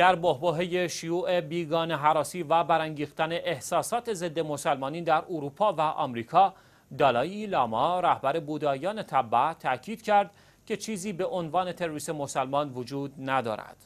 در بحباهه شیوع بیگان حراسی و برانگیختن احساسات ضد مسلمانین در اروپا و آمریکا دالایی لاما رهبر بودایان تبع تاکید کرد که چیزی به عنوان تروریست مسلمان وجود ندارد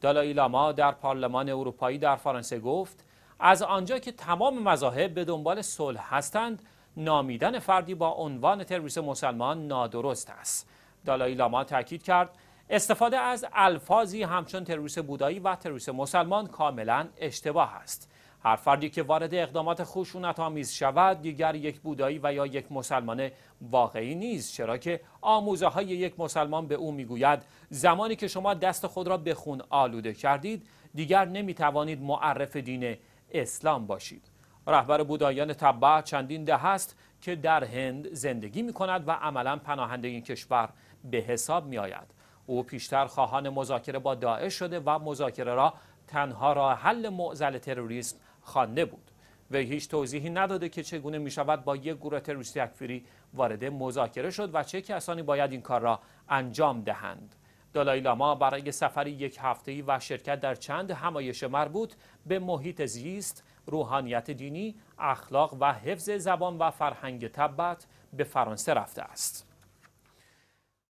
دالایی لاما در پارلمان اروپایی در فرانسه گفت از آنجا که تمام مذاهب به دنبال صلح هستند نامیدن فردی با عنوان تروریست مسلمان نادرست است دالایی لاما تاکید کرد استفاده از الفاظی همچون تروریست بودایی و تروریست مسلمان کاملا اشتباه است هر فردی که وارد اقدامات خشونت آمیز شود دیگر یک بودایی و یا یک مسلمان واقعی نیست چرا که آموزه های یک مسلمان به او میگوید زمانی که شما دست خود را به خون آلوده کردید دیگر نمی توانید معرف دین اسلام باشید رهبر بودایان تبع چندین ده است که در هند زندگی می کند و عملا پناهنده این کشور به حساب می آید او پیشتر خواهان مذاکره با داعش شده و مذاکره را تنها راه حل معضل تروریسم خوانده بود و هیچ توضیحی نداده که چگونه می شود با یک گروه تروریستی اکفیری وارد مذاکره شد و چه کسانی باید این کار را انجام دهند دالای لاما برای سفر یک هفتهی و شرکت در چند همایش مربوط به محیط زیست، روحانیت دینی، اخلاق و حفظ زبان و فرهنگ تبت به فرانسه رفته است.